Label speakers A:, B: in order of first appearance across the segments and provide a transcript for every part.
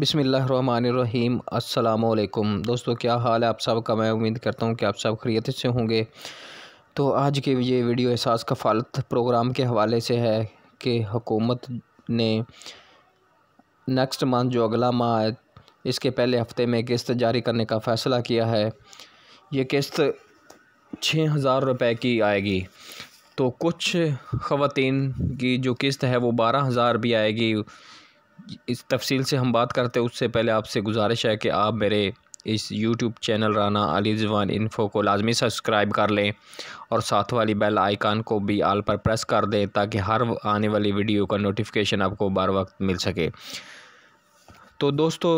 A: बिसमीम् अल्लाम दोस्तों क्या हाल है आप सब का मैं उम्मीद करता हूँ कि आप सब खरीत से होंगे तो आज के ये वीडियो एहसास कफालत प्रोग्राम के हवाले से है कि हुकूमत ने नेक्स्ट मंथ जो अगला माह है इसके पहले हफ़्ते में किस्त जारी करने का फ़ैसला किया है ये किस्त छः हज़ार रुपये की आएगी तो कुछ ख़वान की जो किस्त है वो बारह हज़ार भी आएगी इस तफसील से हम बात करते हैं उससे पहले आपसे गुजारिश है कि आप मेरे इस यूट्यूब चैनल राना अली जवान इन्फो को लाजमी सब्सक्राइब कर लें और साथ वाली बेल आइकान को भी आल पर प्रेस कर दें ताकि हर आने वाली वीडियो का नोटिफिकेशन आपको बार वक्त मिल सके तो दोस्तों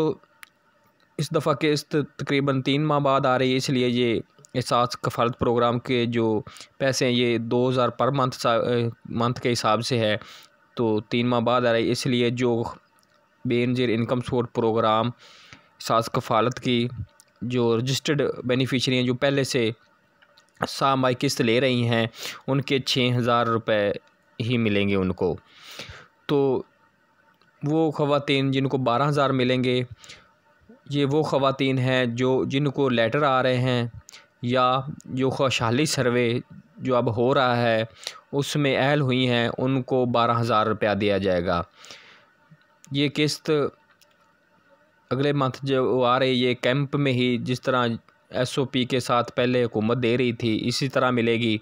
A: इस दफ़ा किस्त तकरीबन तीन माह बाद आ रही है इसलिए ये एहसास कफालत प्रोग्राम के जो पैसे हैं ये दो हज़ार पर मंथ मंथ के हिसाब से है तो तीन माह बाद आ रही है इसलिए जो बेनजीर इनकम सोर्स प्रोग्राम सास कफालत की जो रजिस्टर्ड बेनिफिशरी हैं जो पहले से सामाई किस्त ले रही हैं उनके छः हज़ार रुपये ही मिलेंगे उनको तो वो ख़वान जिनको बारह हज़ार मिलेंगे ये वो ख़वान हैं जो जिनको लेटर आ रहे हैं या जो खुशहाली सर्वे जो अब हो रहा है उसमें अहल हुई हैं उनको बारह हज़ार रुपया दिया जाएगा ये किस्त अगले मंथ जो आ रही है कैंप में ही जिस तरह एसओपी के साथ पहले हुकूमत दे रही थी इसी तरह मिलेगी